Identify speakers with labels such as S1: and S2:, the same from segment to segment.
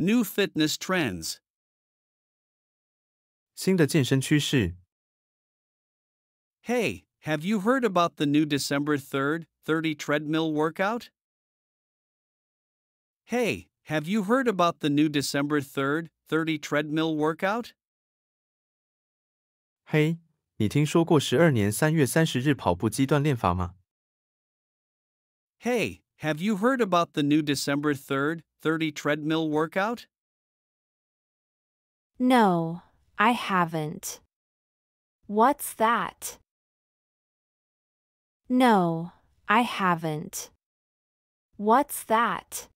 S1: New fitness trends.
S2: 新的健身趋势。
S1: Hey, have you heard about the new December 3rd 30 treadmill workout? Hey, have you heard about the new December 3rd 30 treadmill workout?
S2: Hey, 你听说过 have
S1: you heard about the new December 3rd 30 treadmill workout?
S3: No, I haven't. What's that? No, I haven't. What's that?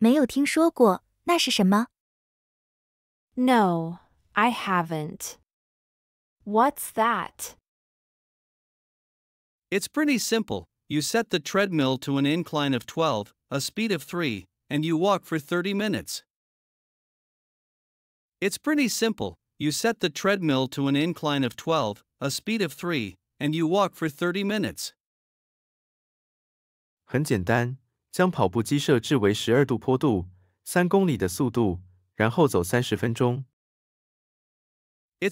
S3: 没有听说过，那是什么？No, I haven't. What's that?
S1: It's pretty simple. You set the treadmill to an incline of 12 a speed of 3, and you walk for 30 minutes. It's pretty simple. You set the treadmill to an incline of 12, a speed of 3, and you walk for 30 minutes. It's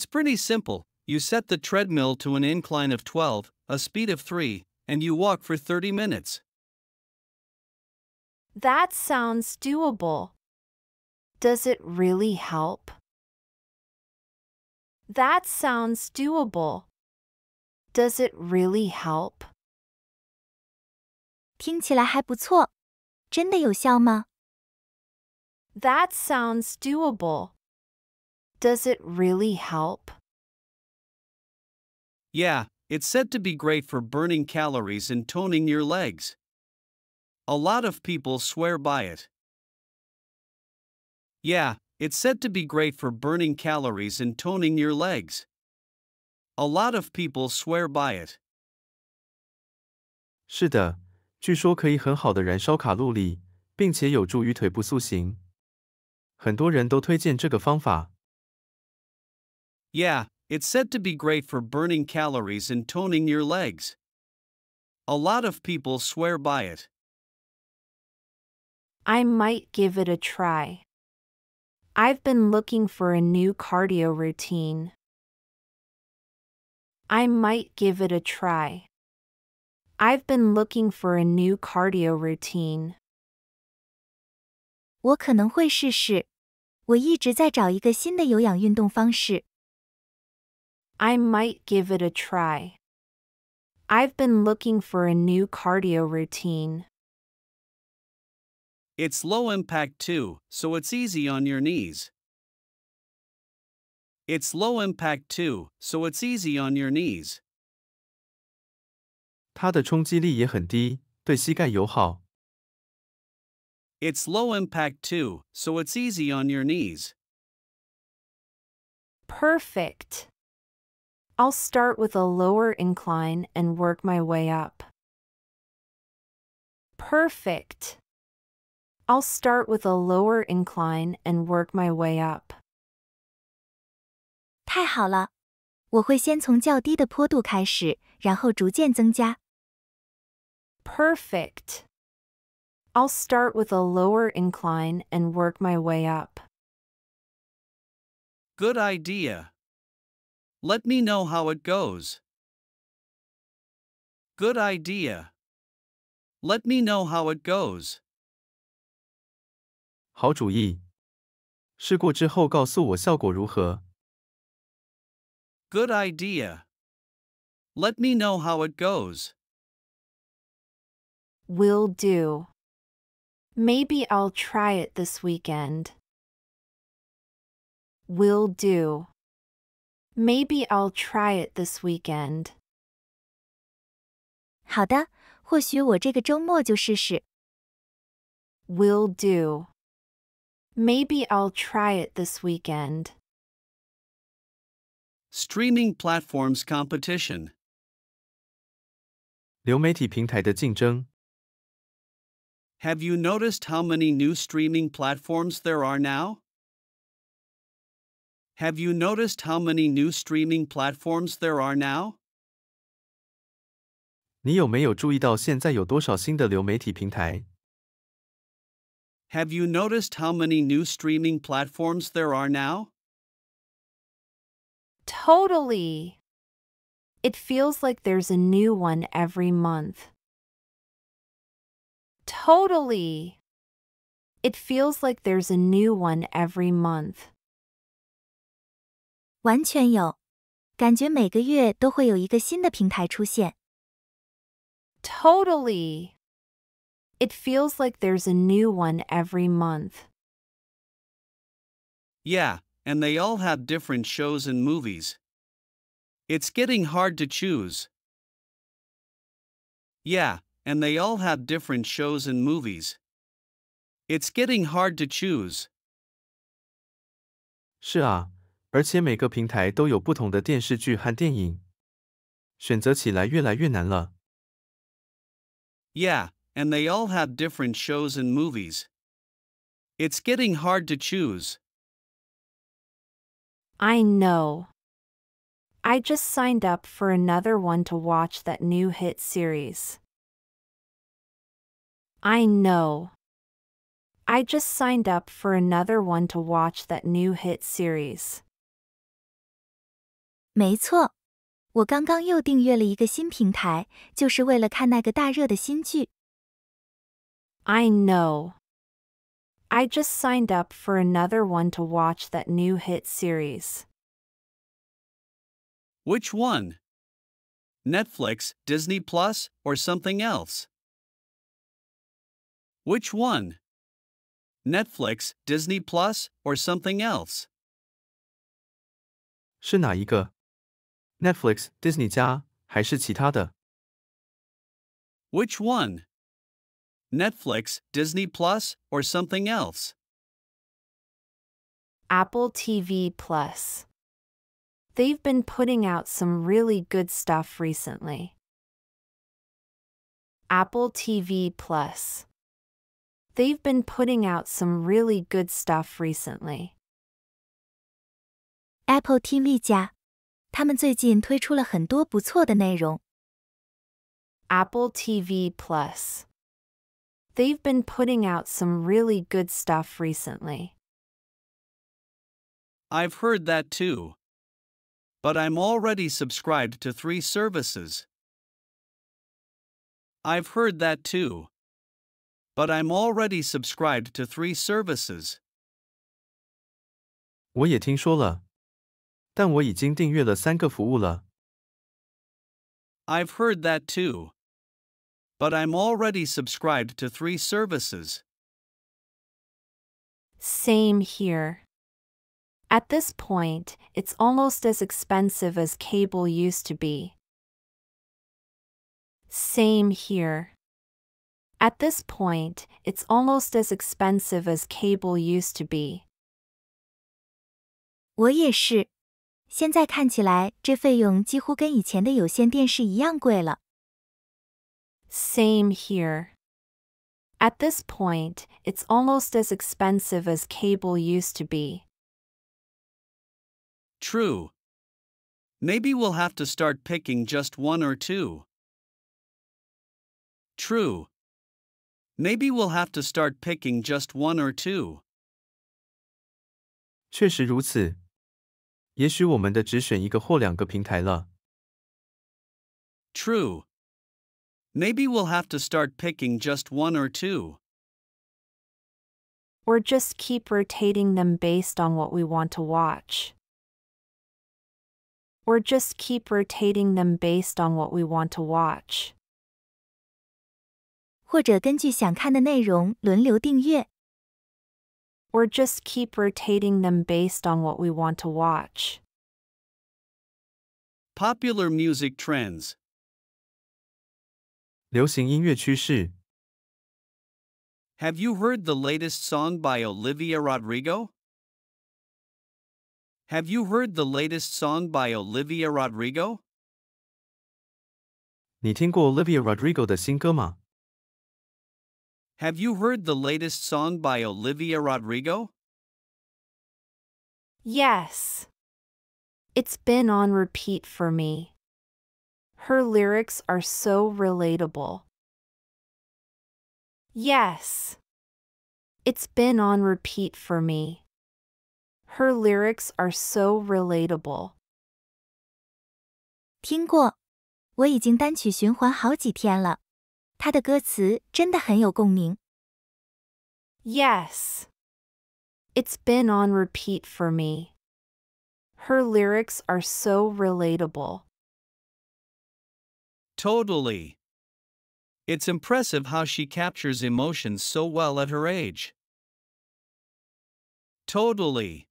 S1: pretty simple. You set the treadmill to an incline of 12, a speed of 3, and you walk for 30 minutes.
S3: That sounds doable. Does it really help? That sounds doable. Does it really help? 听起来还不错，真的有效吗？That sounds doable. Does it really help?
S1: Yeah, it's said to be great for burning calories and toning your legs. A lot of people swear by it. Yeah, it's said to be great for burning calories and toning your legs. A lot of people swear by it. Yeah, it's said to be great for burning calories and toning your legs. A lot of people swear by it.
S3: I might give it a try. I've been looking for a new cardio routine. I might give it a try. I've been looking for a new cardio routine. 我可能会试试。我一直在找一个新的有氧运动方式。I might give it a try. I've been looking for a new cardio routine.
S1: It's low impact too, so it's easy on your knees. It's low impact too, so it's easy on your knees. It's low impact too, so it's easy on your knees.
S3: Perfect. I'll start with a lower incline and work my way up. Perfect. I'll start with a lower incline and work my way up. 太好了，我会先从较低的坡度开始，然后逐渐增加。Perfect. I'll start with a lower incline and work my way up.
S1: Good idea. Let me know how it goes. Good idea. Let me know how it goes.
S2: 好主意。试过之后告诉我效果如何。
S1: Good idea. Let me know how it goes.
S3: Will do. Maybe I'll try it this weekend. Will do. Maybe I'll try it this weekend. 好的，或许我这个周末就试试。Will do. Maybe I'll try it this weekend.
S1: Streaming platforms competition. Have you noticed how many new streaming platforms there are now? Have you noticed how many new streaming platforms there are now?
S2: 你有没有注意到现在有多少新的流媒体平台？
S1: have you noticed how many new streaming platforms there are now?
S3: Totally. It feels like there's a new one every month. Totally. It feels like there's a new one every month. 完全有，感觉每个月都会有一个新的平台出现。Totally. It feels like there's a new one every month.
S1: Yeah, and they all have different shows and movies. It's getting hard to choose. Yeah, and they all have different shows and movies. It's getting
S2: hard to choose. 是啊，而且每个平台都有不同的电视剧和电影，选择起来越来越难了。
S1: Yeah, and they all have different shows and movies. It's getting hard to choose.
S3: I know. I just signed up for another one to watch that new hit series. I know. I just signed up for another one to watch that new hit series. 没错，我刚刚又订阅了一个新平台，就是为了看那个大热的新剧。I know. I just signed up for another one to watch that new hit series.
S1: Which one? Netflix, Disney Plus, or something else? Which one? Netflix, Disney Plus, or something else? 是
S2: 哪一个？Netflix、Disney
S1: Which one? Netflix, Disney Plus, or something else?
S3: Apple TV Plus. They've been putting out some really good stuff recently. Apple TV Plus. They've been putting out some really good stuff recently. Apple TV TV Plus。They've been putting out some really good stuff recently.
S1: I've heard that too. But I'm already subscribed to three services. I've heard that too. But I'm already subscribed to three
S2: services. 我也听说了，但我已经订阅了三个服务了。
S1: I've heard that too but I'm already subscribed to three services.
S3: Same here. At this point, it's almost as expensive as cable used to be. Same here. At this point, it's almost as expensive as cable used to be. 我也是。现在看起来，这费用几乎跟以前的有线电视一样贵了。same here. At this point, it's almost as expensive as cable used to be.
S1: True. Maybe we'll have to start picking just one or two. True. Maybe we'll have to start picking just one or two. True. Maybe we'll have to start picking just one or two.
S3: Or just keep rotating them based on what we want to watch. Or just keep rotating them based on what we want to watch. or just keep rotating them based on what we want to watch.
S1: Popular music trends.
S2: 流行音乐趋势。
S1: Have you heard the latest song by Olivia Rodrigo? Have you heard the latest song by Olivia Rodrigo?
S2: 你听过 Olivia Rodrigo 的新歌吗
S1: ？Have you heard the latest song by Olivia Rodrigo?
S3: Yes. It's been on repeat for me. Her lyrics are so relatable. Yes. It's been on repeat for me. Her lyrics are so relatable. 听过，我已经单曲循环好几天了。她的歌词真的很有共鸣。Yes. It's been on repeat for me. Her lyrics are so relatable.
S1: Totally. It's impressive how she captures emotions so well at her age. Totally.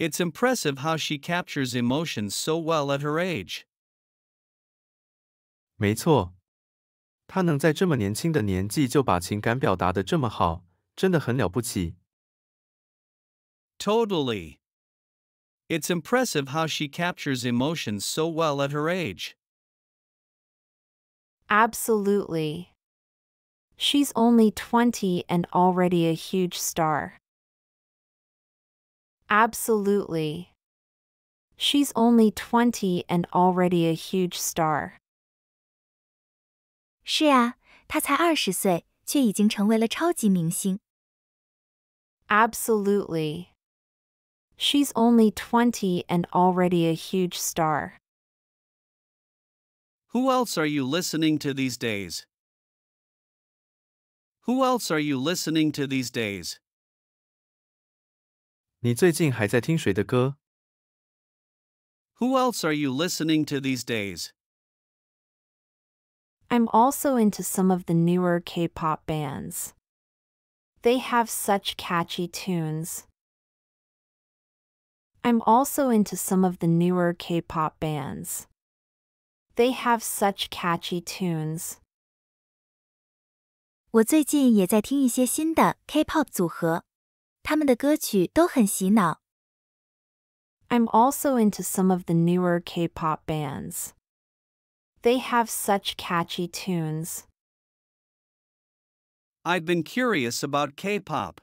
S1: It's impressive how she captures
S2: emotions so well at her age. 没错，她能在这么年轻的年纪就把情感表达的这么好，真的很了不起。Totally. It's impressive how
S1: she captures emotions so well at her age.
S3: Absolutely. She's only 20 and already a huge star. Absolutely. She's only 20 and already a huge star. 是啊，她才二十岁，却已经成为了超级明星。Absolutely. She's only 20 and already a huge star.
S1: Who else are you listening to these days? Who else are you listening to these days? Who else are you listening to these days?
S3: I'm also into some of the newer K-pop bands. They have such catchy tunes. I'm also into some of the newer K-pop bands they have such catchy tunes. i am also into some of the newer K-pop bands. They have such catchy tunes.
S1: I've been curious about K-pop.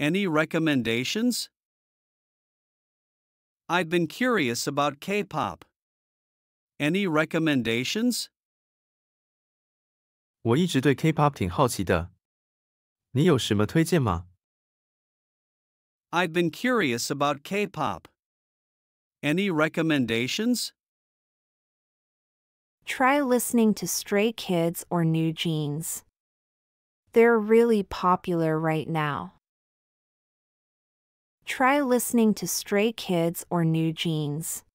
S1: Any recommendations? I've been curious about K-pop. Any recommendations?
S2: 我一直对 K-pop 挺好奇的，你有什么推荐吗
S1: ？I've been curious about K-pop. Any recommendations?
S3: Try listening to Stray Kids or New Jeans. They're really popular right now. Try listening to Stray Kids or New Jeans.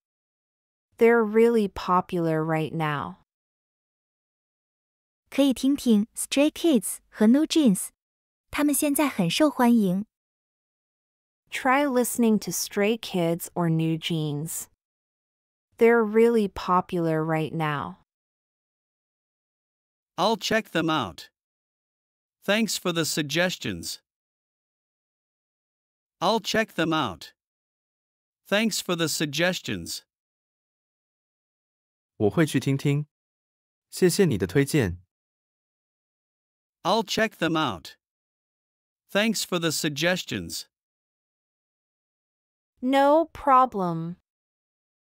S3: They're really popular right now. 可以听听 Stray Kids 和 New Jeans，他们现在很受欢迎。Try listening to Stray Kids or New Jeans. They're really popular right now.
S1: I'll check them out. Thanks for the suggestions. I'll check them out. Thanks for the suggestions. 我会去听听。谢谢你的推荐。I'll check them out. Thanks for the suggestions.
S3: No problem.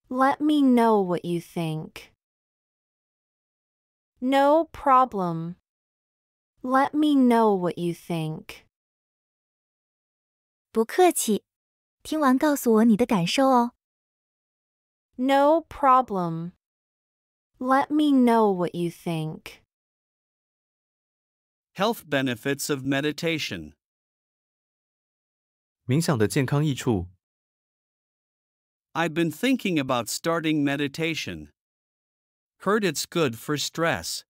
S3: Let me know what you think. No problem. Let me know what you think. 不客气，听完告诉我你的感受哦。No problem. Let me know what you think.
S1: Health benefits of meditation. i have been thinking about starting meditation. Heard it's good for stress.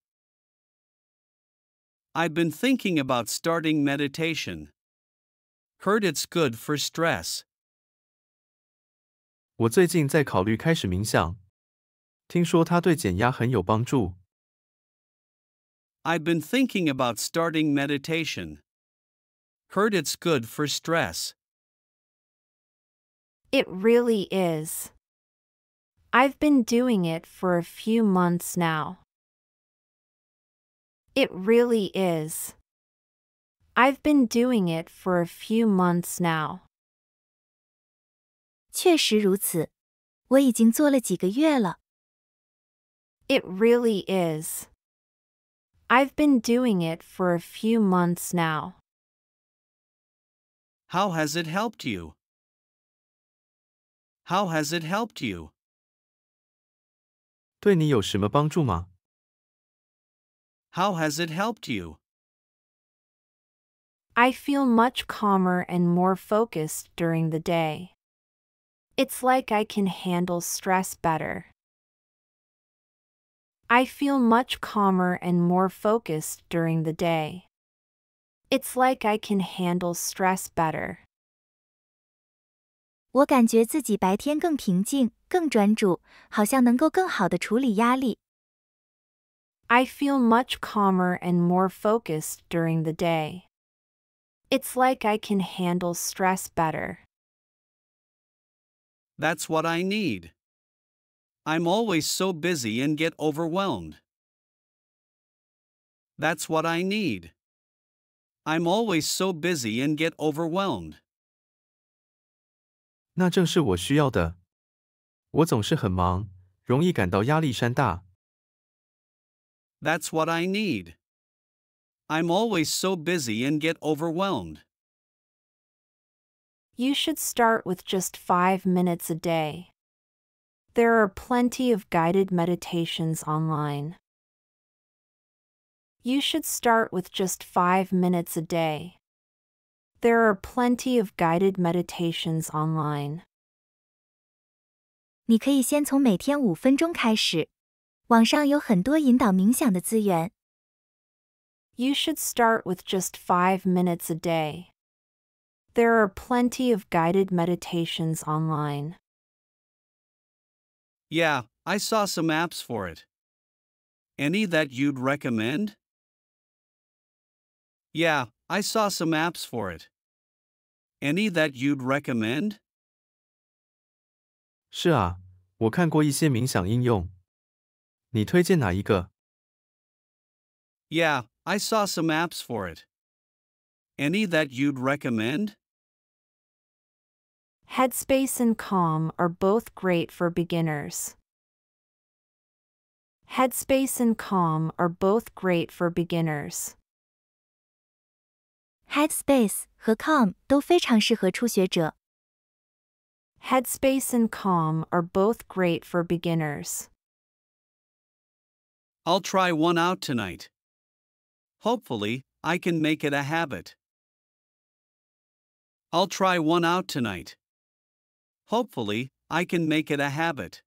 S1: I've been thinking about starting meditation.
S2: Heard it's good for stress. 我最近在考虑开始冥想。听说它对减压很有帮助。
S1: I've been thinking about starting meditation. Heard it's good for stress.
S3: It really is. I've been doing it for a few months now. It really is. I've been doing it for a few months now. 确实如此，我已经做了几个月了。it really is. I've been doing it for a few months now.
S1: How has it helped you? How has it helped you? 对你有什么帮助吗? How has it helped you?
S3: I feel much calmer and more focused during the day. It's like I can handle stress better. I feel much calmer and more focused during the day. It's like I can handle stress better. 我感觉自己白天更平静、更专注，好像能够更好的处理压力。I feel much calmer and more focused during the day. It's like I can handle stress better.
S1: That's what I need. I'm always so busy and get overwhelmed. That's what I need. I'm always so busy and get overwhelmed.
S2: 那正是我需要的。我总是很忙，容易感到压力山大。
S1: That's what I need. I'm always so busy and get overwhelmed.
S3: You should start with just five minutes a day. There are plenty of guided meditations online. You should start with just five minutes a day. There are plenty of guided meditations online. 你可以先从每天五分钟开始，网上有很多引导冥想的资源。You should start with just five minutes a day. There are plenty of guided meditations online.
S1: Yeah, I saw some apps for it. Any that you'd recommend? Yeah, I saw some apps for it. Any that you'd recommend?
S2: 是啊，我看过一些冥想应用。你推荐哪一个
S1: ？Yeah, I saw some apps for it. Any that you'd recommend?
S3: Headspace and Calm are both great for beginners. Headspace and Calm are both great for beginners. Headspace 和 Calm 都非常适合初学者。Headspace and Calm are both great for beginners.
S1: I'll try one out tonight. Hopefully, I can make it a habit. I'll try one out tonight. Hopefully, I can make it a habit.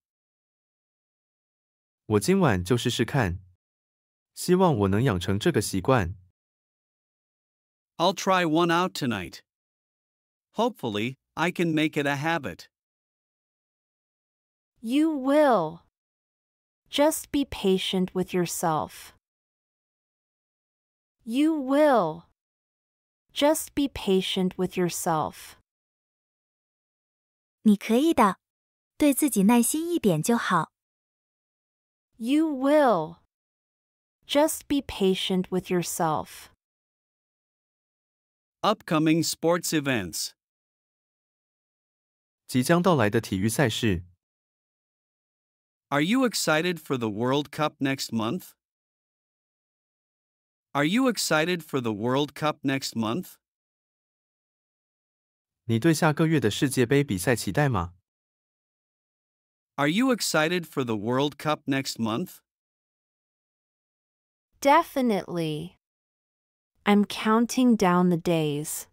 S2: 我今晚就试试看，希望我能养成这个习惯。I'll
S1: try one out tonight. Hopefully, I can make it a habit.
S3: You will. Just be patient with yourself. You will. Just be patient with yourself. 你可以的，对自己耐心一点就好。You will. Just be patient with yourself.
S1: Upcoming sports events. 即将到来的体育赛事。Are you excited for the World Cup next month? Are you excited for the World Cup next month?
S2: 你对下个月的世界杯比赛期待吗
S1: ？Are you excited for the World Cup next month?
S3: Definitely. I'm counting down the days.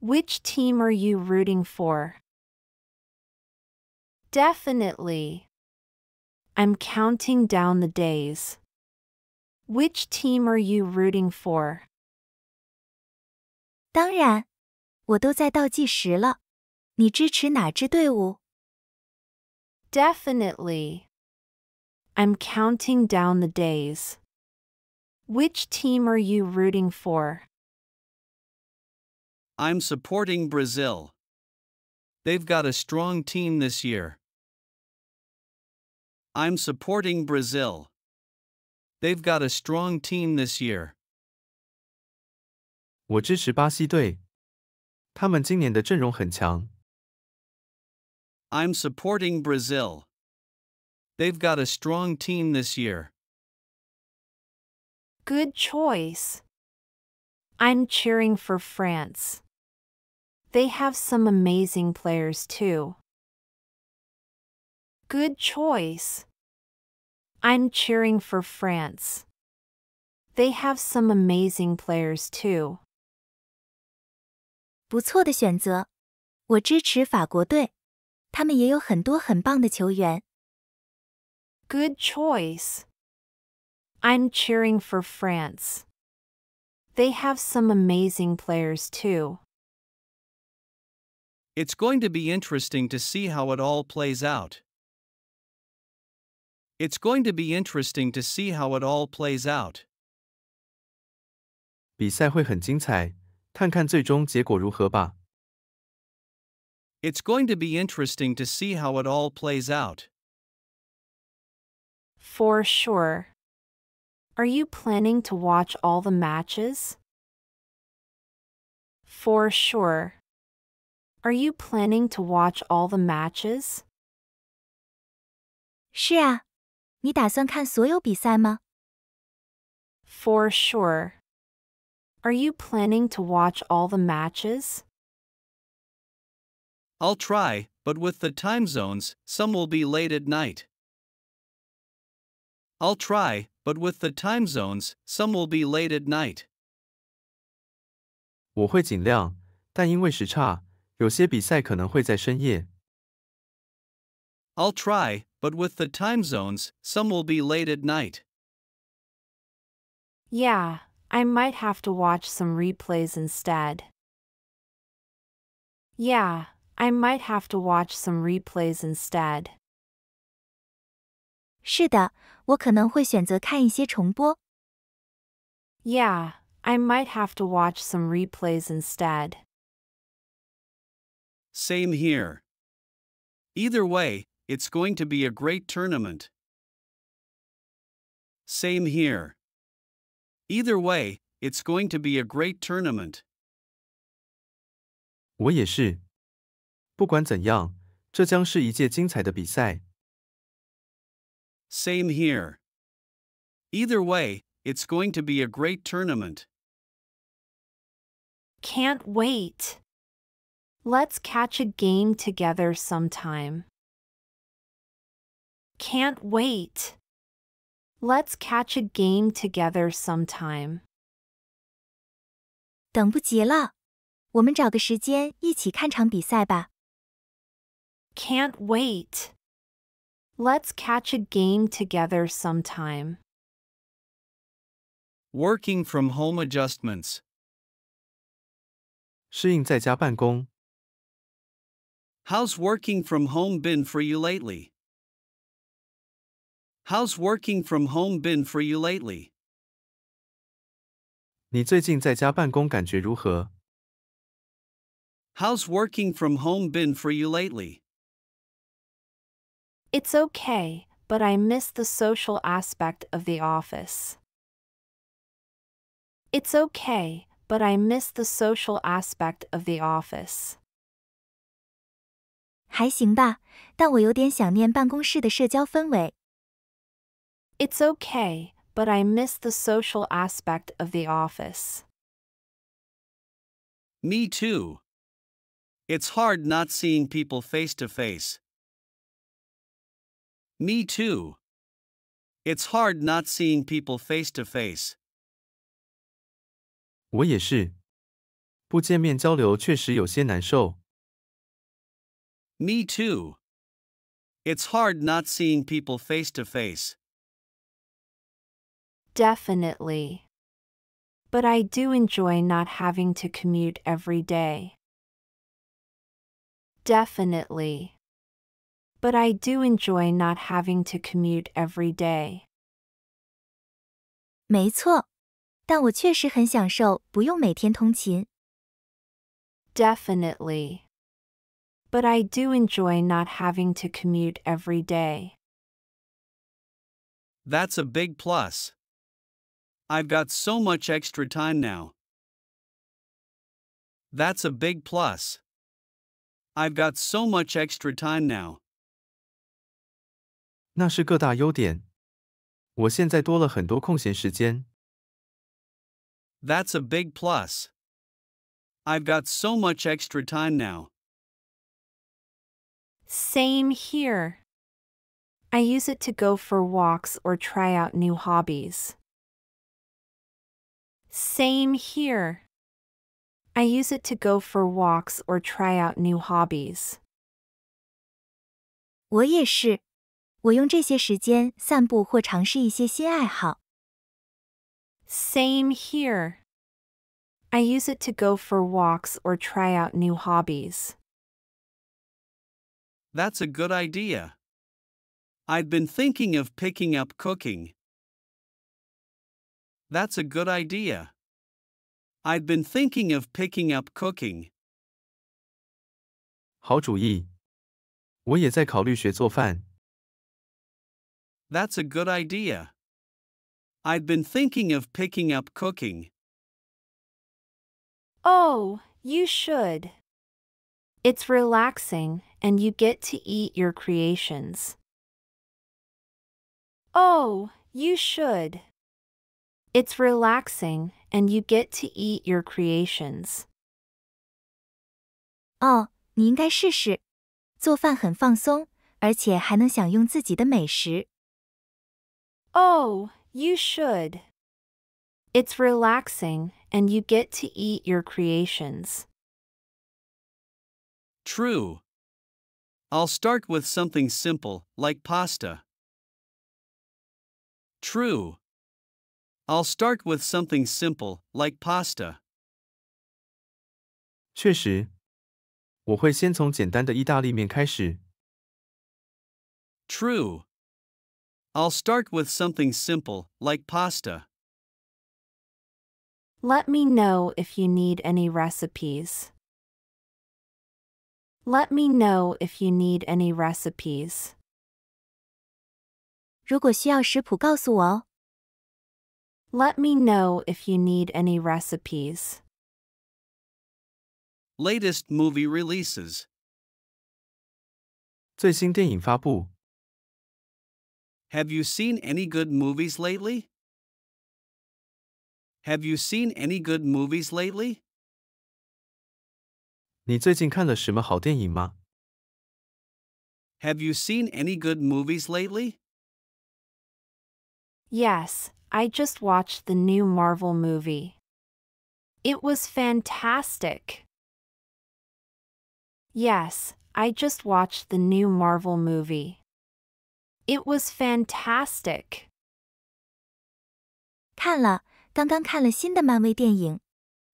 S3: Which team are you rooting for? Definitely. I'm counting down the days. Which team are you rooting for? 当然，我都在倒计时了。你支持哪支队伍？Definitely. I'm counting down the days. Which team are you rooting for?
S1: I'm supporting Brazil. They've got a strong team this year. I'm supporting Brazil. They've got a strong team this
S2: year. 我支持巴西队。他们今年的阵容很强。I'm supporting
S1: Brazil. They've got a strong team this year.
S3: Good choice. I'm cheering for France. They have some amazing players too. Good choice. I'm cheering for France. They have some amazing players too. 不错的选择。我支持法国队，他们也有很多很棒的球员。Good choice. I'm cheering for France. They have some amazing players too.
S1: It's going to be interesting to see how it all plays out. It's going to be interesting to see how it all plays out.
S2: 比赛会很精彩,看看最终结果如何吧。
S1: It's going to be interesting to see how it all plays out.
S3: For sure. Are you planning to watch all the matches? For sure. Are you planning to watch all the matches? 是啊，你打算看所有比赛吗？For sure. Are you planning to watch all the matches?
S1: I'll try, but with the time zones, some will be late at night. I'll try, but with the time
S2: zones, some will be late at night. 我会尽量，但因为时差，有些比赛可能会在深夜.
S1: will try, but with the time zones, some will be late at night.
S3: Yeah, I might have to watch some replays instead. Yeah, I might have to watch some replays instead. Yeah, I might have to watch some replays instead.
S1: Same here. Either way, it's going to be a great tournament. Same here. Either way, it's going to be a great tournament.
S2: 我也是。不管怎样，这将是一届精彩的比赛。Same here. Either way,
S1: it's going to be a great tournament.
S3: Can't wait. Let's catch a game together sometime. Can't wait. Let's catch a game together sometime. 等不及了，我们找个时间一起看场比赛吧。Can't wait. Let's catch a game together sometime.
S1: Working from home adjustments.
S2: 适应在家办公。
S1: How's working from home been for you lately? How's working from home been for you lately?
S2: 你最近在家办公感觉如何
S1: ？How's working from home been for you lately?
S3: It's okay, but I miss the social aspect of the office. It's okay, but I miss the social aspect of the office. 还行吧，但我有点想念办公室的社交氛围。it's okay, but I miss the social aspect of the office.
S1: Me too. It's hard not seeing people face to face. Me too. It's hard not seeing people face to face.
S2: 我也是。不见面交流确实有些难受。Me too.
S1: It's hard not seeing people face to face.
S3: Definitely. But I do enjoy not having to commute every day. Definitely. But I do enjoy not having to commute every day. 没错，但我确实很享受不用每天通勤。Definitely. But I do enjoy not having to commute every day.
S1: That's a big plus. I've got so much extra time now. That's a big plus. I've got so much extra time now. That's a big plus. I've got so much extra time now.
S3: Same here. I use it to go for walks or try out new hobbies. Same here. I use it to go for walks or try out new hobbies. 我也是，我用这些时间散步或尝试一些新爱好。Same here. I use it to go for walks or try out new hobbies.
S1: That's a good idea. I've been thinking of picking up cooking. That's a good idea. I've been thinking of picking up cooking.
S2: 好主意。我也在考虑学做饭。
S1: That's a good idea. I've been thinking of picking up cooking.
S3: Oh, you should. It's relaxing and you get to eat your creations. Oh, you should. It's relaxing, and you get to eat your creations. Oh, you should. It's relaxing, and you get to eat your creations.
S1: True. I'll start with something simple, like pasta. True. I'll start with something simple, like pasta.
S2: 确实，我会先从简单的意大利面开始。
S1: True. I'll start with something simple, like pasta.
S3: Let me know if you need any recipes. Let me know if you need any recipes. 如果需要食谱，告诉我哦。let me know if you need any recipes.
S1: Latest movie releases. Have you seen any good movies lately? Have you seen any good movies lately? Have you seen any good movies lately?
S3: Yes, I just watched the new Marvel movie. It was fantastic. Yes, I just watched the new Marvel movie. It was fantastic. 看了，刚刚看了新的漫威电影，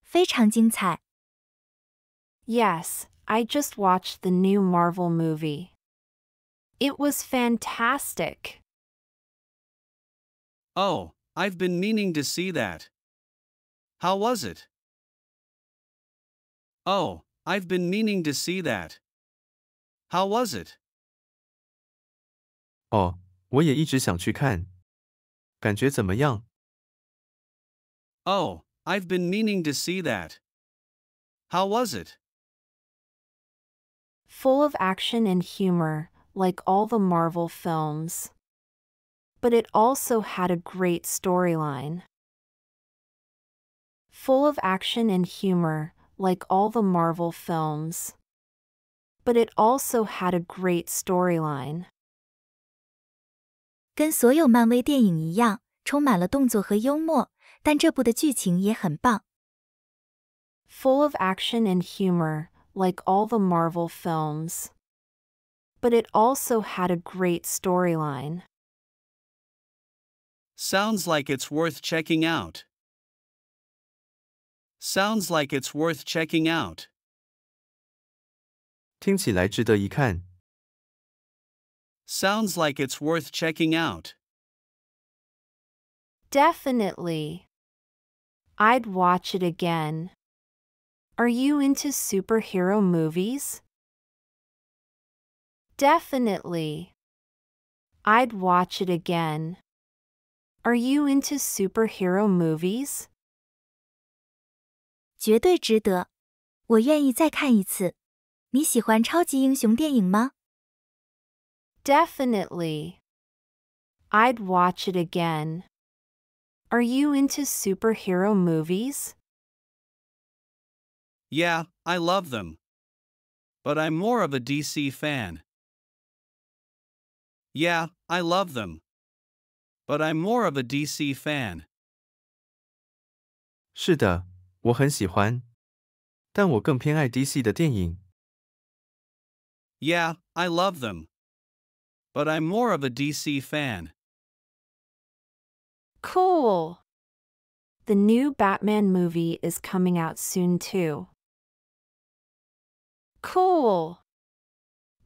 S3: 非常精彩。Yes, I just watched the new Marvel movie. It was fantastic.
S1: Oh, I've been meaning to see that. How was it? Oh, I've been meaning to see that. How was it?
S2: Oh, i
S1: I've been meaning to see that. How was
S3: it? Full of action and humor, like all the Marvel films but it also had a great storyline. Full of action and humor, like all the Marvel films. But it also had a great storyline. 跟所有漫威电影一样，充满了动作和幽默，但这部的剧情也很棒。Full of action and humor, like all the Marvel films. But it also had a great storyline.
S1: Sounds like it's worth checking out. Sounds like it's worth checking out. Sounds like it's worth checking out.
S3: Definitely. I'd watch it again. Are you into superhero movies? Definitely. I'd watch it again. Are you into superhero movies? 绝对值得，我愿意再看一次。你喜欢超级英雄电影吗？Definitely. I'd watch it again. Are you into superhero movies?
S1: Yeah, I love them. But I'm more of a DC fan. Yeah, I love them but I'm more of a DC fan.
S2: 是的，我很喜欢，但我更偏爱 DC 的电影。
S1: Yeah, I love them. But I'm more of a DC fan.
S3: Cool. The new Batman movie is coming out soon too. Cool.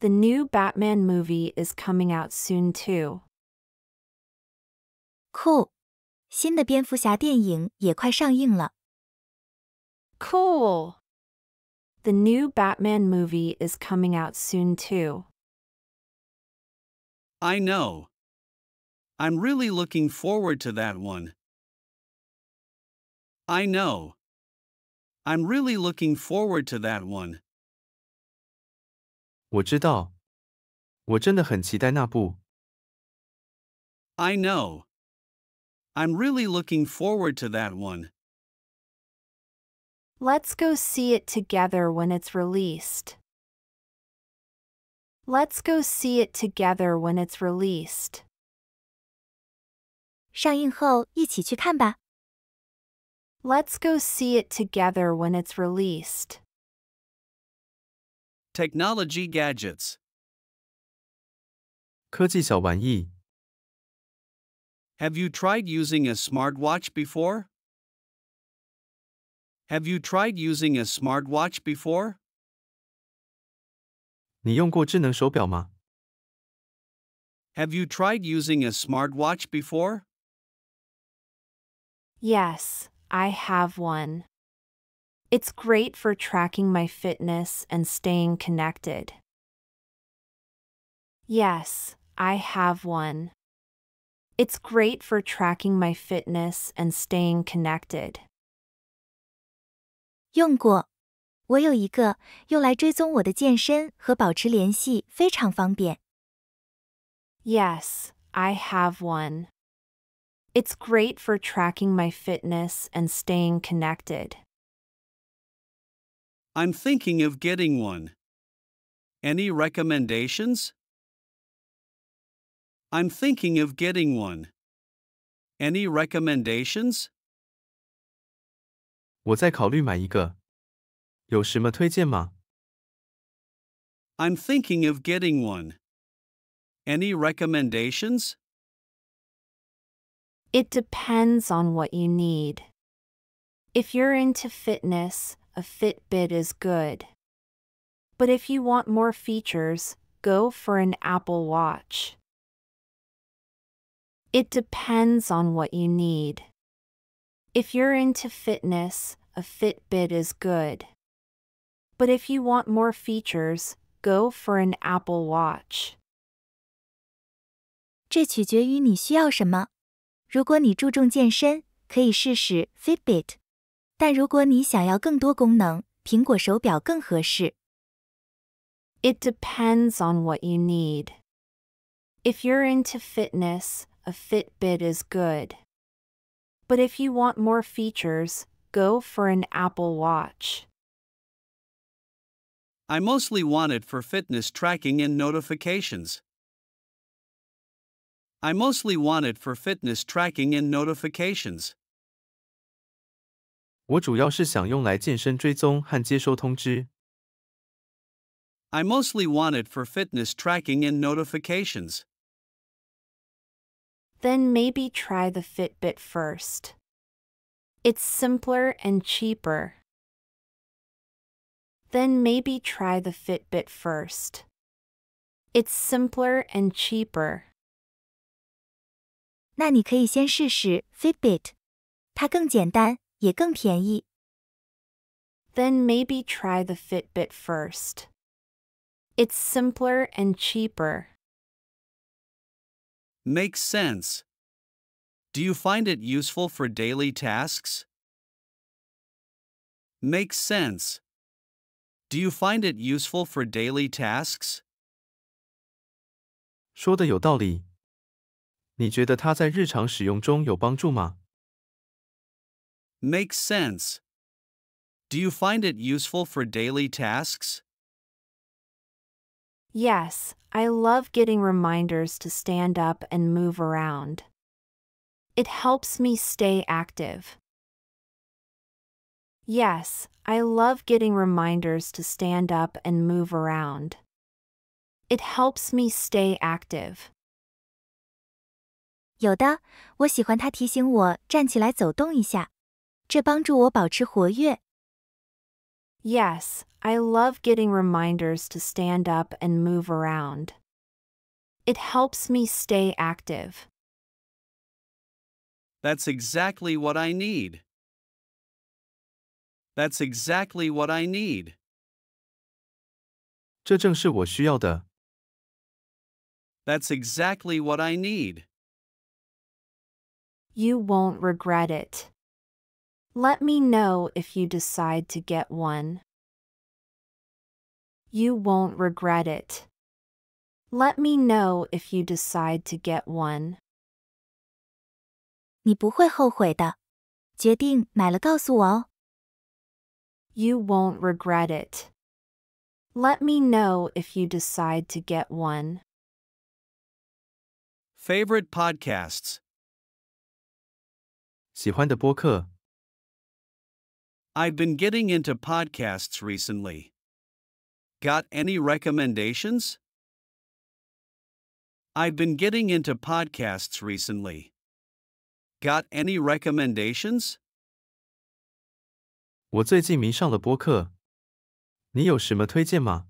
S3: The new Batman movie is coming out soon too. Cool, The new Batman movie is coming out soon too.
S1: I know. I'm really looking forward to that one. I know. I'm really looking forward to that one.
S2: 我知道，我真的很期待
S1: 那部。I know. I'm really looking forward to that one.
S3: Let's go see it together when it's released. Let's go see it together when it's released. let us go see it together when it's released.
S1: Technology gadgets.
S2: 科技小玩意。
S1: have you tried using a smartwatch before? Have you tried using a smartwatch before? Have you tried using a smartwatch before?
S3: Yes, I have one. It's great for tracking my fitness and staying connected. Yes, I have one. It's great for tracking my fitness and staying connected. 用过，我有一个用来追踪我的健身和保持联系，非常方便。Yes, I have one. It's great for tracking my fitness and staying connected.
S1: I'm thinking of getting one. Any recommendations? I'm thinking of getting one. Any recommendations? i am thinking of getting one. Any recommendations?
S3: It depends on what you need. If you're into fitness, a Fitbit is good. But if you want more features, go for an Apple Watch. It depends on what you need. If you're into fitness, a Fitbit is good. But if you want more features, go for an Apple Watch. 这取决于你需要什么。如果你注重健身，可以试试 depends on what you need. If you're into fitness, a Fitbit is good. But if you want more features, go for an Apple Watch.
S1: I mostly want it for fitness tracking and notifications. I mostly want it for fitness tracking and notifications.
S2: 我主要是想用来健身追踪和接收通知。
S1: I mostly want it for fitness tracking and notifications
S3: then maybe try the Fitbit first. It's simpler and cheaper. Then maybe try the Fitbit first. It's simpler and cheaper. 那你可以先试试 Fitbit，它更简单，也更便宜。Then maybe try the Fitbit first. It's simpler and cheaper.
S1: Makes sense. Do you find it useful for daily tasks? Makes sense. Do you find it useful for daily tasks?
S2: makes sense. Do you find it useful for daily
S1: tasks?
S3: Yes, I love getting reminders to stand up and move around. It helps me stay active. Yes, I love getting reminders to stand up and move around. It helps me stay active. 有的，我喜欢它提醒我站起来走动一下，这帮助我保持活跃，Yes, I love getting reminders to stand up and move around. It helps me stay active.
S1: That's exactly what I need. That's exactly what I need. That's exactly what I need.
S3: You won't regret it. Let me know if you decide to get one. You won't regret it. Let me know if you decide to get one. You will won't regret it. Let me know if you decide to get one.
S1: Favorite podcasts. 喜欢的播客 I've been getting into podcasts recently. Got any recommendations? I've been getting into podcasts recently. Got any recommendations?
S2: 我最近迷上了播客，你有什么推荐吗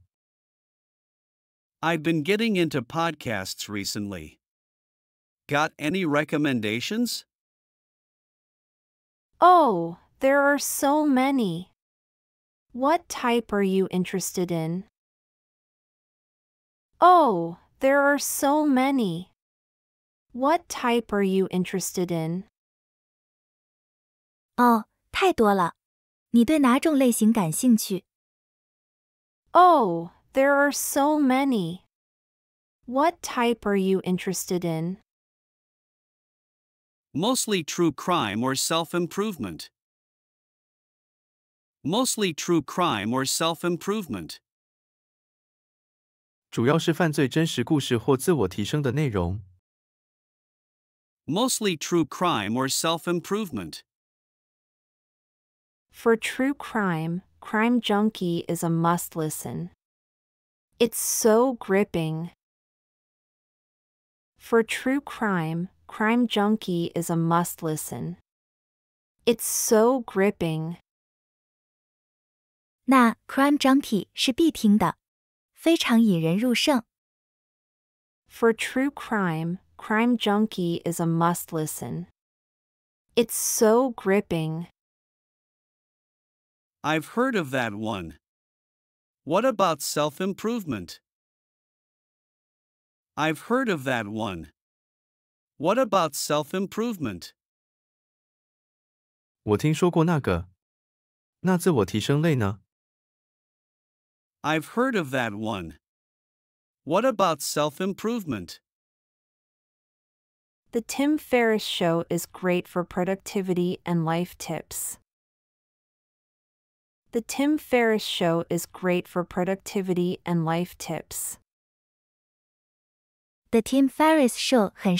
S1: ？I've been getting into podcasts recently. Got any recommendations?
S3: Oh. There are so many. What type are you interested in? Oh, there are so many. What type are you interested in? Oh, there are so many. What type are you interested in?
S1: Mostly true crime or self improvement mostly true crime or self-improvement.
S2: 主要是犯罪真实故事或自我提升的内容。
S1: Mostly true crime or self-improvement.
S3: For true crime, Crime Junkie is a must listen. It's so gripping. For true crime, Crime Junkie is a must listen. It's so gripping. 那 Crime Junkie 是必听的，非常引人入胜。For true crime, Crime Junkie is a must listen. It's so gripping.
S1: I've heard of that one. What about self improvement? I've heard of that one. What about self improvement?
S2: 我听说过那个。那自我提升类呢？
S1: I've heard of that one. What about self improvement?
S3: The Tim Ferriss Show is great for productivity and life tips. The Tim Ferriss Show is great for productivity and life tips. The Tim Ferriss Show The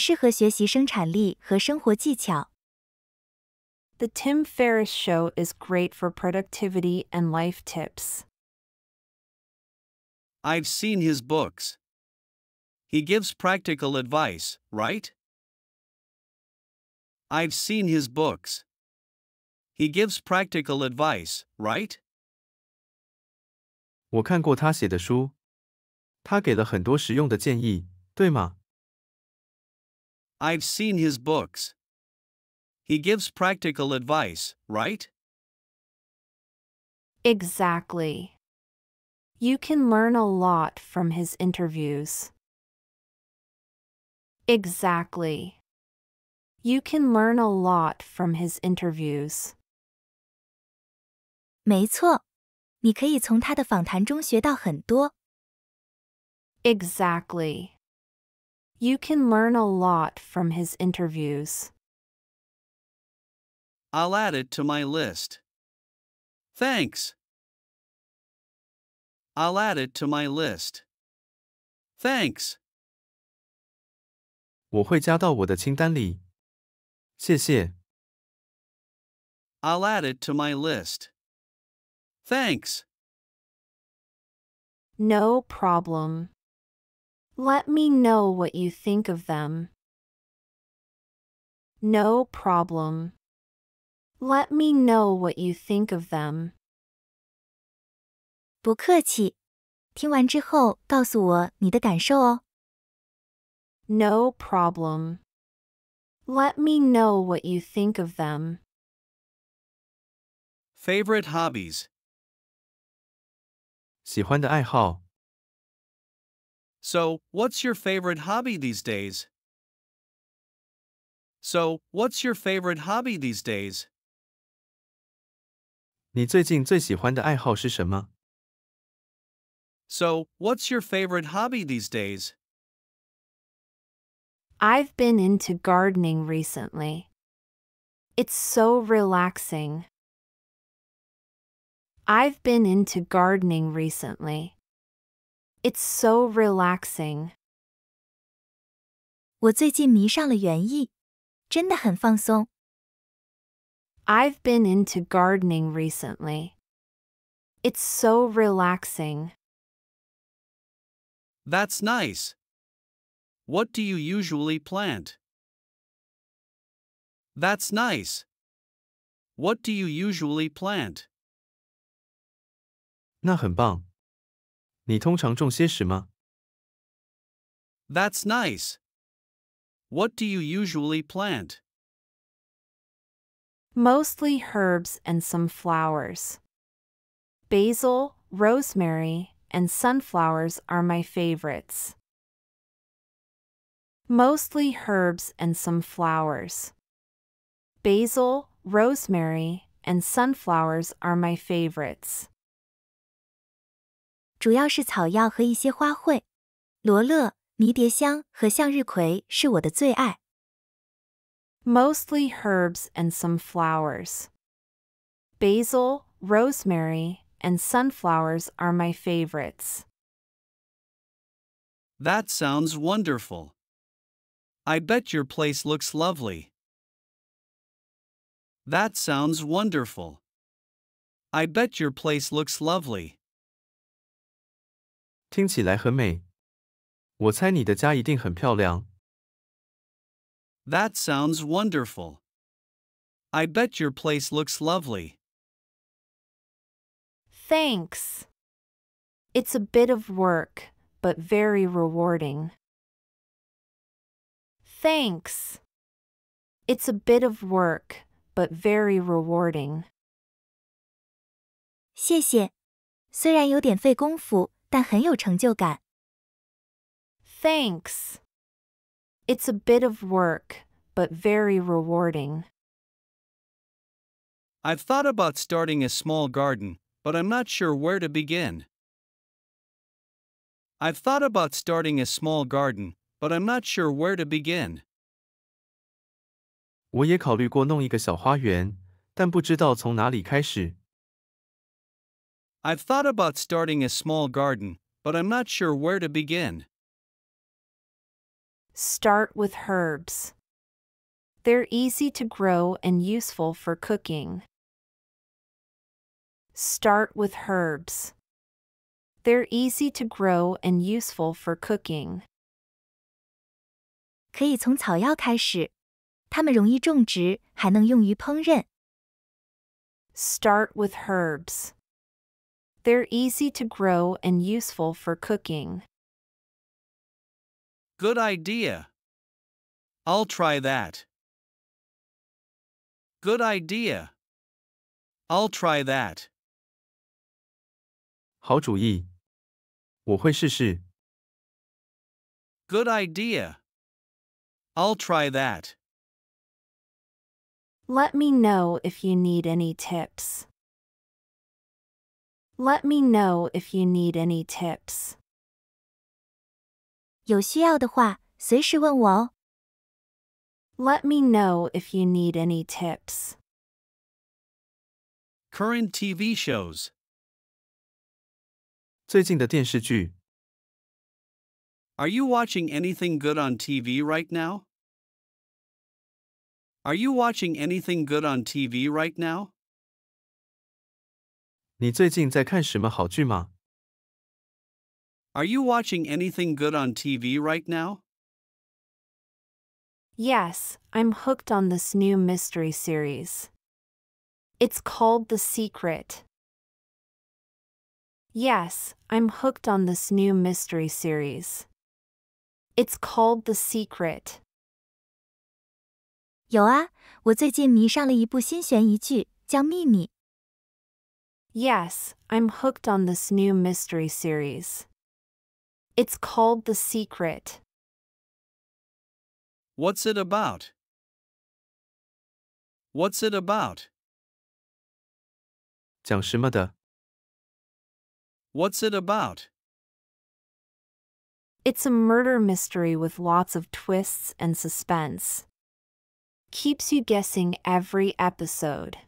S3: Tim Ferriss Show is great for productivity and life tips.
S1: I've seen his books. He gives practical advice, right? I've seen his books. He gives practical
S2: advice, right? 我看过他写的书，他给了很多实用的建议，对吗
S1: ？have seen his books. He gives practical advice, right?
S3: Exactly. You can learn a lot from his interviews. Exactly. You can learn a lot from his interviews. 没错，你可以从他的访谈中学到很多。Exactly. You can learn a lot from his interviews.
S1: I'll add it to my list. Thanks. I'll add it to my list. Thanks.
S2: 我会加到我的清单里。谢谢。
S1: I'll add it to my list. Thanks.
S3: No problem. Let me know what you think of them. No problem. Let me know what you think of them. 不客气。听完之后告诉我你的感受哦。No problem. Let me know what you think of them.
S1: Favorite hobbies. 喜欢的爱好。So, what's your favorite hobby these days? So, what's your favorite hobby these days?
S2: 你最近最喜欢的爱好是什么？
S1: so, what's your favorite hobby these days?
S3: I've been into gardening recently. It's so relaxing. I've been into gardening recently. It's so relaxing. 我最近迷上了园艺，真的很放松。have been into gardening recently. It's so relaxing.
S1: That's nice. What do you usually plant? That's nice. What do you usually plant? That's nice. What do you usually plant?
S3: Mostly herbs and some flowers. Basil, rosemary, and sunflowers are my favorites. Mostly herbs and some flowers. Basil, rosemary, and sunflowers are my favorites. 主要是草药和一些花卉，罗勒、迷迭香和向日葵是我的最爱。Mostly herbs and some flowers. Basil, rosemary, and sunflowers are my favorites.
S1: That sounds wonderful. I bet your place looks lovely. That sounds wonderful. I bet your place looks lovely.
S2: 听起来很美。我猜你的家一定很漂亮。
S1: That sounds wonderful. I bet your place looks lovely.
S3: Thanks. It's a bit of work, but very rewarding. Thanks. It's a bit of work, but very rewarding. 谢谢，虽然有点费功夫，但很有成就感。Thanks. It's a bit of work, but very rewarding.
S1: I've thought about starting a small garden, but I'm not sure where to begin. I've thought about starting a small garden, but I'm not sure where to begin.
S2: 我也考虑过弄一个小花园，但不知道从哪里开始。I've thought about starting
S1: a small garden, but I'm not sure where to begin.
S3: Start with herbs. They're easy to grow and useful for cooking. Start with herbs. They're easy to grow and useful for cooking. 可以从草药开始，它们容易种植，还能用于烹饪。Start with herbs. They're easy to grow and useful for cooking.
S1: Good idea. I'll try that. Good idea. I'll try that.
S2: 好主意，我会试试。
S1: Good
S3: idea. I'll try that. Let me know if you need any tips. Let me know if you need any tips. 有需要的话，随时问我哦。Let me know if you need any tips.
S1: Current TV shows.
S2: 最近的电视剧。
S1: Are you watching anything good on TV right now? Are you watching anything good on TV right now?
S2: 你最近在看什么好剧吗
S1: ？Are you watching anything good on TV right now?
S3: Yes, I'm hooked on this new mystery series. It's called The Secret. Yes, I'm hooked on this new mystery series. It's called The Secret. 有啊，我最近迷上了一部新悬疑剧，叫《秘密》。Yes, I'm hooked on this new mystery series. It's called The Secret.
S1: What's it about? What's it about? 讲什么的？What's it about?
S3: It's a murder mystery with lots of twists and suspense. Keeps you guessing every episode.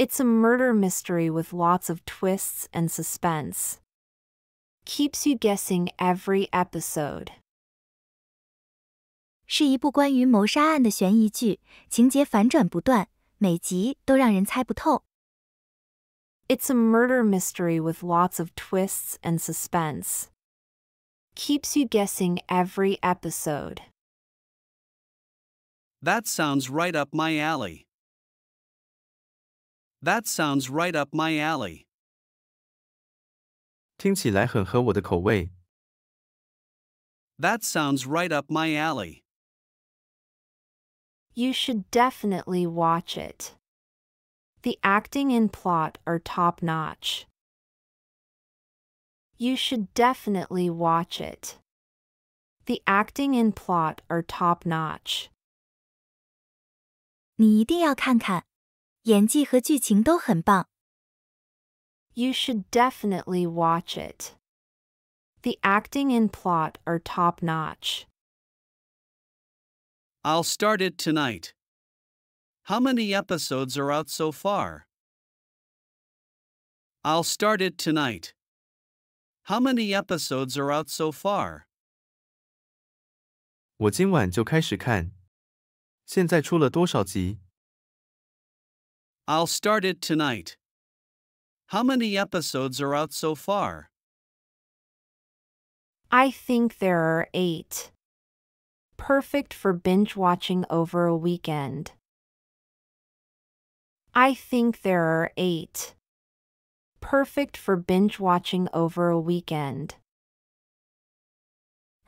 S3: It's a murder mystery with lots of twists and suspense. Keeps you guessing every episode. 是一部关于谋杀案的悬疑剧，情节反转不断，每集都让人猜不透。it's a murder mystery with lots of twists and suspense. Keeps you guessing every episode.
S1: That sounds right up my alley. That sounds right up my alley. That sounds right up my alley.
S3: You should definitely watch it. The acting and plot are top notch. You should definitely watch it. The acting and plot are top notch. 你一定要看看，演技和剧情都很棒。You should definitely watch it. The acting and plot are top notch.
S1: I'll start it tonight. How many episodes are out so far? I'll start it tonight. How many episodes are out so far?
S2: 我今晚就开始看。现在出了多少集
S1: ？will start it tonight. How many episodes are out so far?
S3: I think there are eight. Perfect for binge watching over a weekend. I think there are eight. Perfect for binge watching over a weekend.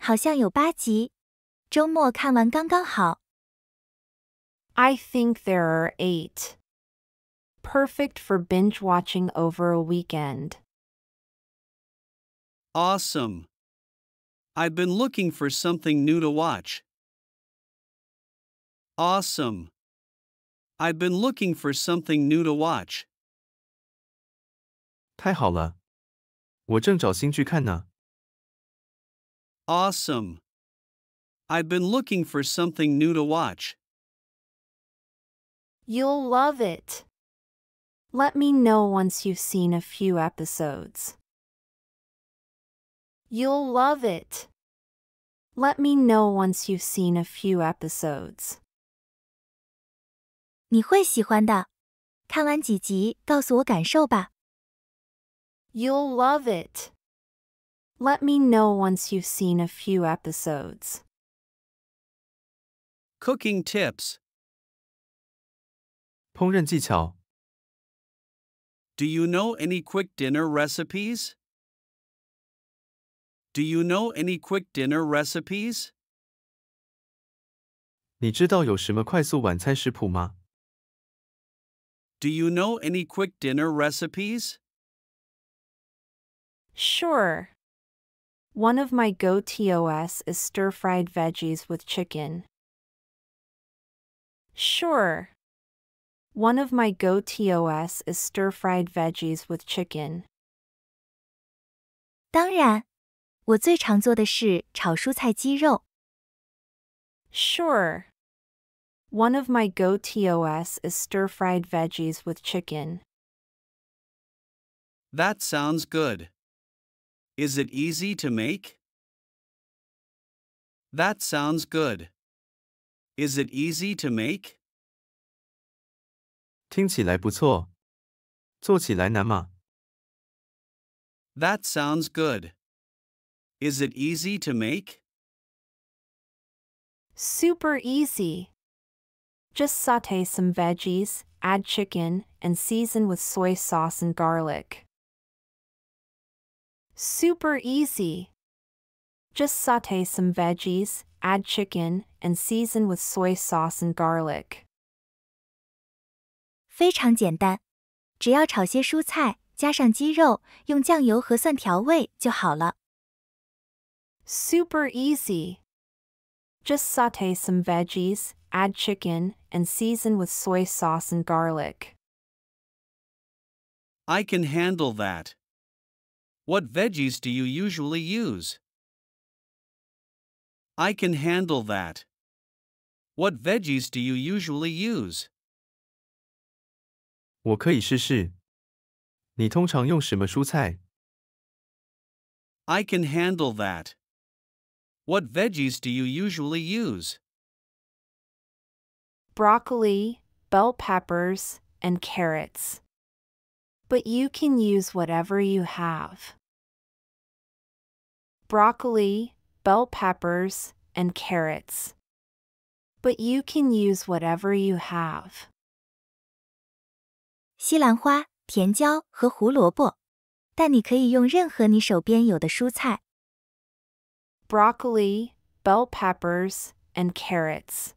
S3: 好像有八集，周末看完刚刚好。I think there are eight. Perfect for binge watching over a weekend.
S1: Awesome. I've been looking for something new to watch. Awesome. I've been looking for something new to watch.
S2: 太好了，我正找新剧看呢。
S1: Awesome. I've been looking for something new to watch.
S3: You'll love it. Let me know once you've seen a few episodes. You'll love it. Let me know once you've seen a few episodes. 你会喜欢的。看完几集，告诉我感受吧。You'll love it. Let me know once you've seen a few episodes.
S1: Cooking tips.
S2: 烹饪技巧。
S1: Do you know any quick dinner recipes? Do you know any quick dinner recipes?
S2: 你知道有什么快速晚餐食谱吗？
S1: do you know any quick dinner recipes?
S3: Sure. One of my go TOS is stir fried veggies with chicken. Sure. One of my go TOS is stir fried veggies with chicken. 当然，我最常做的是炒蔬菜鸡肉。Sure. One of my go-tos is stir-fried veggies with chicken.
S1: That sounds good. Is it easy to make? That sounds good. Is it easy to make?
S2: 听起来不错。做起来难吗
S1: ？That sounds good. Is it easy to make?
S3: Super easy. Just saute some veggies, add chicken, and season with soy sauce and garlic. Super easy! Just saute some veggies, add chicken, and season with soy sauce and garlic. 非常简单，只要炒些蔬菜，加上鸡肉，用酱油和蒜调味就好了。Super easy. Just saute some veggies, add chicken, and season with soy sauce and garlic.
S1: I can handle that. What veggies do you usually use? I can handle that. What veggies do you usually use? I can handle that. What veggies do you usually use?
S3: broccoli, bell peppers, and carrots. But you can use whatever you have. Broccoli, bell peppers, and carrots. But you can use whatever you have. 西兰花、甜椒和胡萝卜，但你可以用任何你手边有的蔬菜。Broccoli, bell peppers, and carrots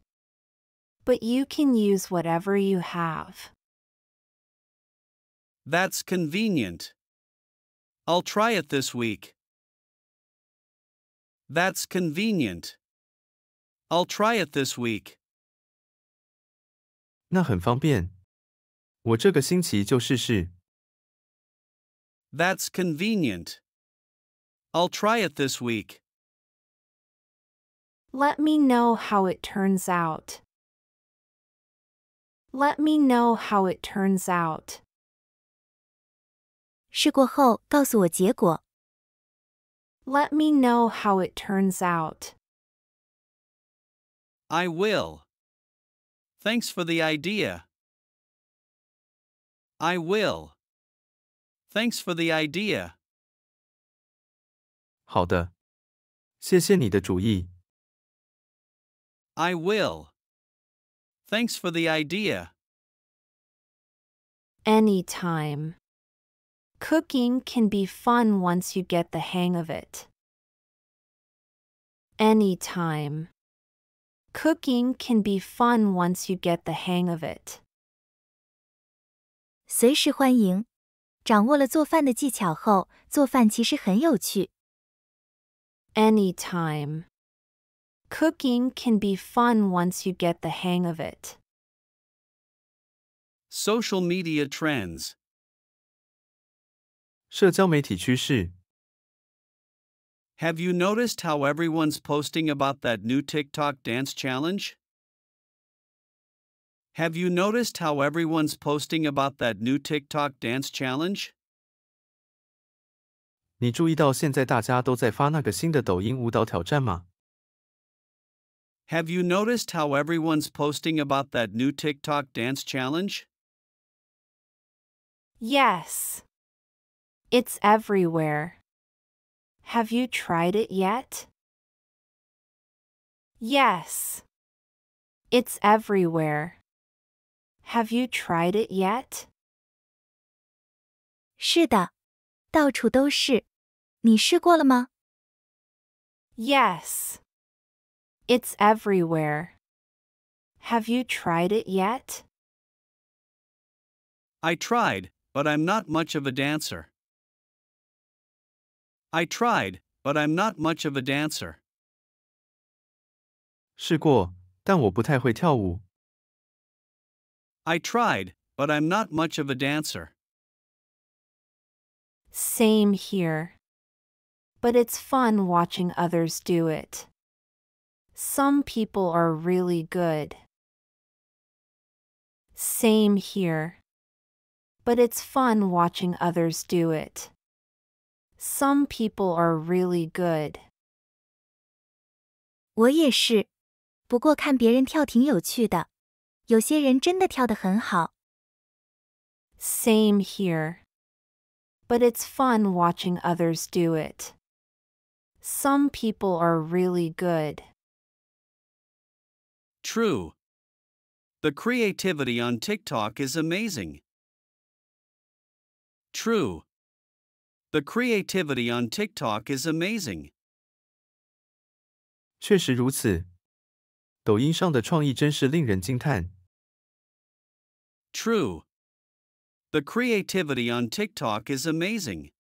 S3: but you can use whatever you have.
S1: That's convenient. I'll try it this week. That's convenient. I'll try it this week.
S2: 那很方便。我这个星期就试试。
S1: That's convenient. I'll try it this week.
S3: Let me know how it turns out. Let me know how it turns out. Let me know how it turns out.
S1: I will. Thanks for the idea. I will. Thanks for the idea. 好的，谢谢你的主意。I will. Thanks for the idea.
S3: Anytime. Cooking can be fun once you get the hang of it. Anytime. Cooking can be fun once you get the hang of it. 随时欢迎。掌握了做饭的技巧后，做饭其实很有趣。Anytime. Cooking can be fun once you get the hang of it.
S1: Social media trends
S3: 社
S2: 交媒体趋势
S1: Have you noticed how everyone's posting about that new TikTok dance challenge? Have you noticed how everyone's posting about that new TikTok dance challenge?
S2: 你注意到现在大家都在发那个新的抖音舞蹈挑战吗？
S1: have you noticed how everyone's posting about that new TikTok dance challenge?
S3: Yes. It's everywhere. Have you tried it yet? Yes. It's everywhere. Have you tried it yet? 是的，到处都是。你试过了吗？Yes. It's everywhere. Have you tried it yet?
S1: I tried, but I'm not much of a dancer. I tried, but I'm not much of a dancer. I tried, but I'm not much of a dancer.
S3: Same here. But it's fun watching others do it. Some people are really good. Same here. But it's fun watching others do it. Some people are really good. 我也是，不过看别人跳挺有趣的，有些人真的跳得很好。Same here. But it's fun watching others do it. Some people are really good.
S1: True. The creativity on TikTok is amazing. True. The creativity on TikTok is amazing.
S2: 确实如此，抖音上的创意真是令人惊叹。
S1: True. The creativity on TikTok is amazing.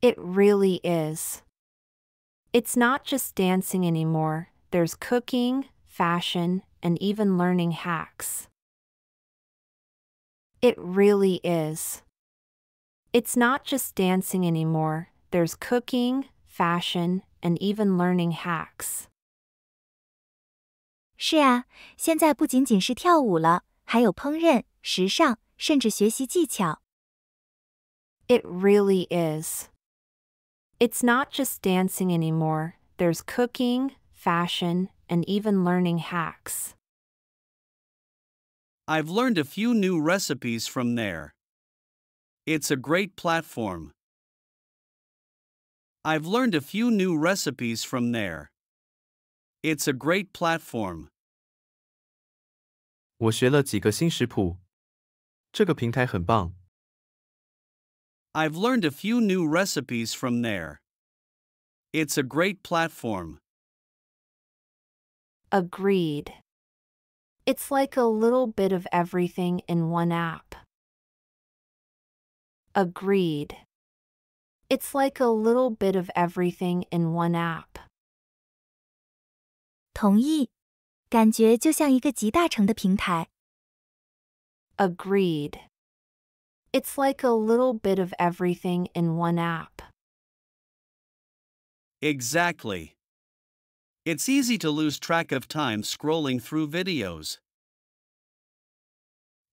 S3: It really is. It's not just dancing anymore. There's cooking, fashion, and even learning hacks. It really is. It's not just dancing anymore, there's cooking, fashion, and even learning hacks. 是啊，现在不仅仅是跳舞了，还有烹饪、时尚，甚至学习技巧。It really is. It's not just dancing anymore, there's cooking, fashion, and even learning hacks.
S1: I've learned a few new recipes from there. It's a great platform. I've learned a few new recipes from there. It's a great platform.
S2: 我学了几个新食谱，这个平台很棒。
S1: I've learned a few new recipes from there. It's a great platform.
S3: Agreed. It's like a little bit of everything in one app. Agreed. It's like a little bit of everything in one app. 同意，感觉就像一个集大成的平台。Agreed. It's like a little bit of everything in one app.
S1: Exactly. It's easy to lose track of time scrolling through videos.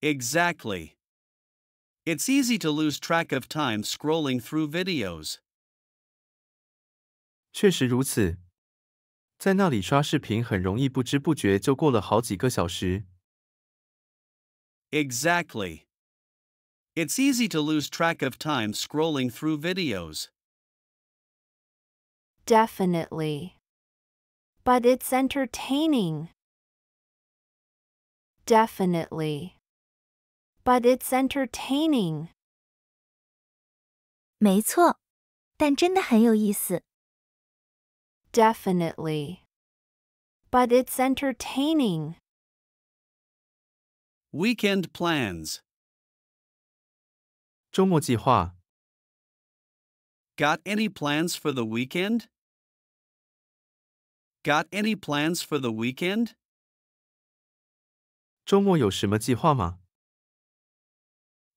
S1: Exactly. It's easy to lose track of time scrolling through videos.
S2: 确实如此，在那里刷视频很容易不知不觉就过了好几个小时。
S1: Exactly. It's easy to lose track of time scrolling through videos.
S3: Definitely but it's entertaining. Definitely. But it's entertaining. Definitely. But it's entertaining.
S1: Weekend plans. Got any plans for the weekend? Got any plans for the weekend?
S2: 周末有什么计划吗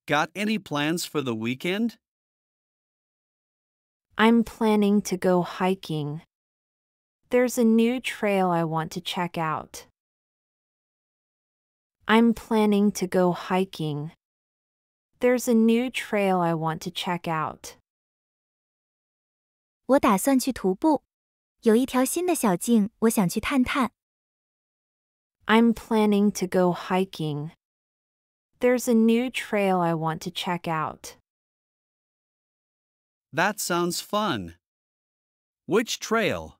S1: ？Got any plans for the weekend?
S3: I'm planning to go hiking. There's a new trail I want to check out. I'm planning to go hiking. There's a new trail I want to check out. 我打算去徒步。有一条新的小径，我想去探探。I'm planning to go hiking. There's a new trail I want to check out.
S1: That sounds fun. Which trail?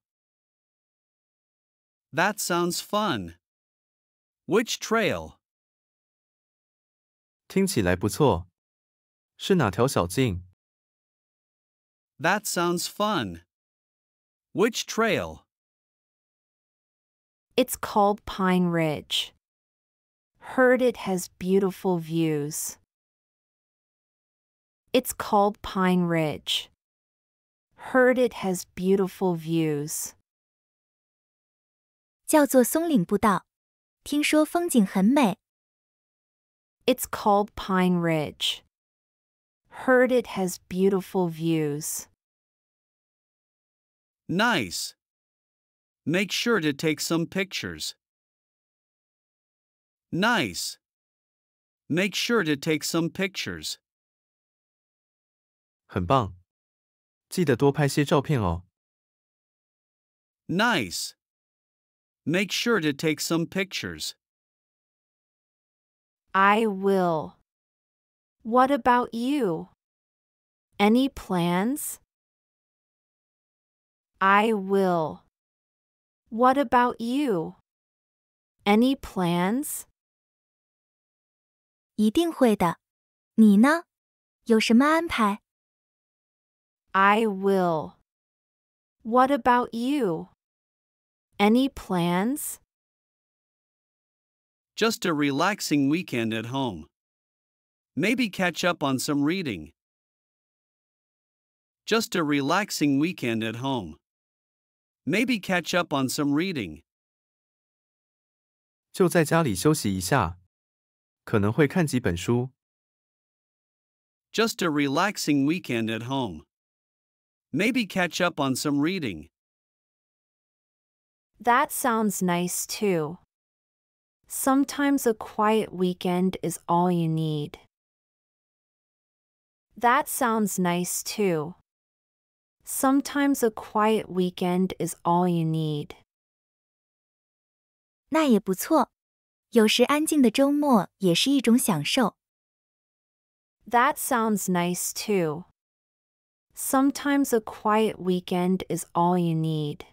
S1: That sounds fun. Which trail? That sounds fun. Which trail?
S3: It's called Pine Ridge. Heard it has beautiful views. It's called Pine Ridge. Heard it has beautiful views. It's called Pine Ridge. Heard it has beautiful views. Nice.
S1: Make sure to take some pictures. Nice. Make sure to take some pictures. 很棒，记得多拍些照片哦。Nice. Make sure to take some pictures.
S3: I will. What about you? Any plans? I will. What about you? Any plans? I will. What about you? Any plans?
S1: Just a relaxing weekend at home. Maybe catch up on some reading. Just a relaxing weekend at home. Maybe catch up on some reading.
S2: 就在家里休息一下，可能会看几本书。
S1: Just a relaxing weekend at home. Maybe catch up on some reading.
S3: That sounds nice too. Sometimes a quiet weekend is all you need. That sounds nice too. Sometimes a quiet weekend is all you need. 那也不错，有时安静的周末也是一种享受。That sounds nice too. Sometimes a quiet weekend is all you need.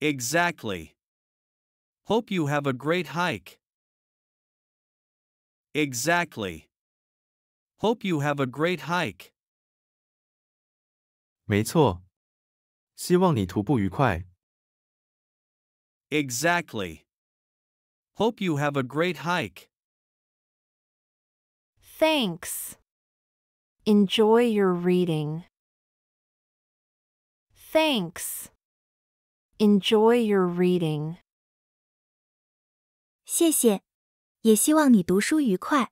S1: Exactly. Hope you have a great hike. Exactly. Hope you have a great hike.
S2: 没错，希望你徒步愉快。
S1: Exactly. Hope you have a great hike.
S3: Thanks. Enjoy your reading. Thanks. Enjoy your reading. 谢谢，也希望你读书愉快。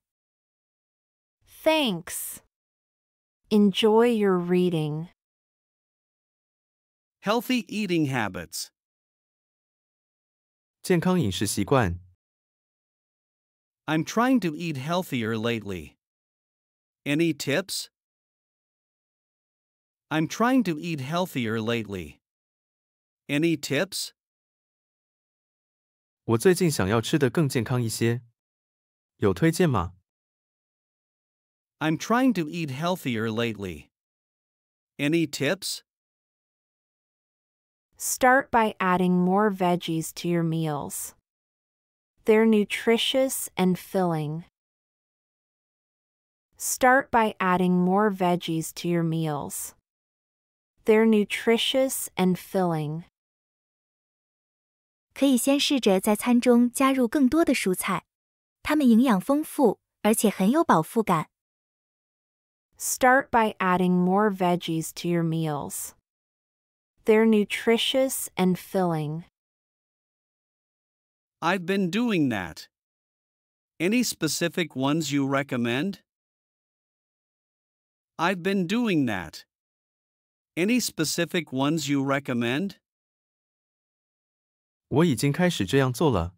S3: Thanks. Enjoy your reading. Healthy
S1: eating habits. 健康饮食习惯。I'm trying to eat healthier lately. Any tips? I'm trying to eat healthier lately. Any tips? 我最近想要吃得更健康一些，有推荐吗？I'm trying to eat healthier lately. Any tips?
S3: Start by adding more veggies to your meals. They're nutritious and filling. Start by adding more veggies to your meals. They're nutritious and filling. 可以先试着在餐中加入更多的蔬菜，它们营养丰富，而且很有饱腹感。Start by adding more veggies to your meals. They're nutritious and filling.
S1: I've been doing that. Any specific ones you recommend? I've been doing that. Any specific ones you recommend?
S2: 我已经开始这样做了。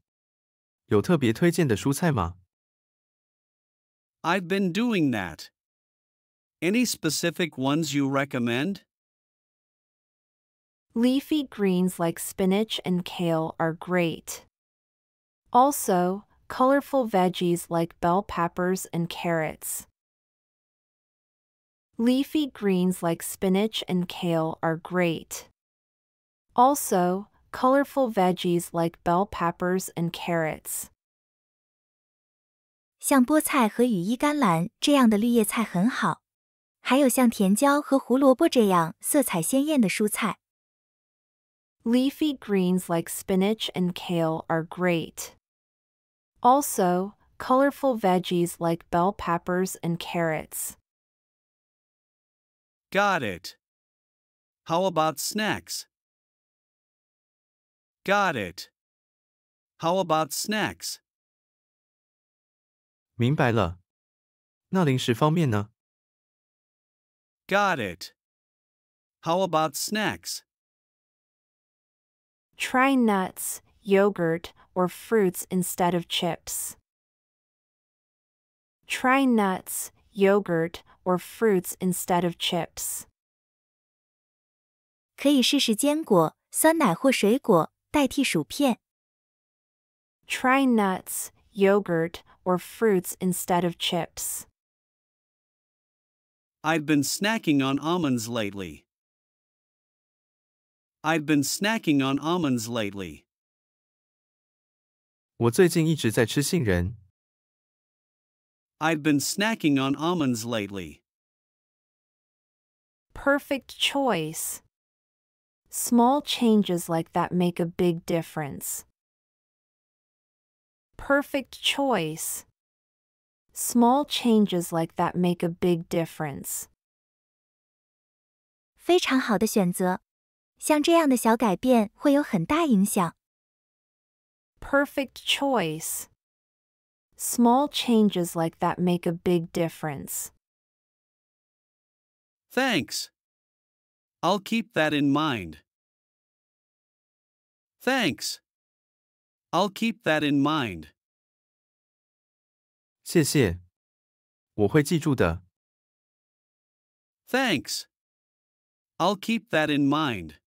S2: 有特别推荐的蔬菜吗？have been doing that.
S1: Any specific ones you recommend?
S3: Leafy greens like spinach and kale are great. Also, colorful veggies like bell peppers and carrots. Leafy greens like spinach and kale are great. Also, colorful veggies like bell peppers and carrots. 像菠菜和羽衣甘蓝这样的绿叶菜很好，还有像甜椒和胡萝卜这样色彩鲜艳的蔬菜。Leafy greens like spinach and kale are great. Also, colorful veggies like bell peppers and carrots.
S1: Got it. How about snacks? Got it. How about snacks? Got it. How about snacks?
S3: Try nuts, yogurt, or fruits instead of chips. Try nuts, yogurt, or fruits instead of chips. Try nuts, yogurt, or fruits instead of chips.
S1: I've been snacking on almonds lately. I've been snacking on almonds lately. i have been snacking on almonds lately.
S3: Perfect choice. Small changes like that make a big difference. Perfect choice. Small changes like that make a big difference. 非常好的选择。像这样的小改变会有很大影响。Perfect choice. Small changes like that make a big difference.
S1: Thanks. I'll keep that in mind. Thanks. I'll keep that in mind. 谢谢，我会记住的。Thanks. I'll keep that in mind.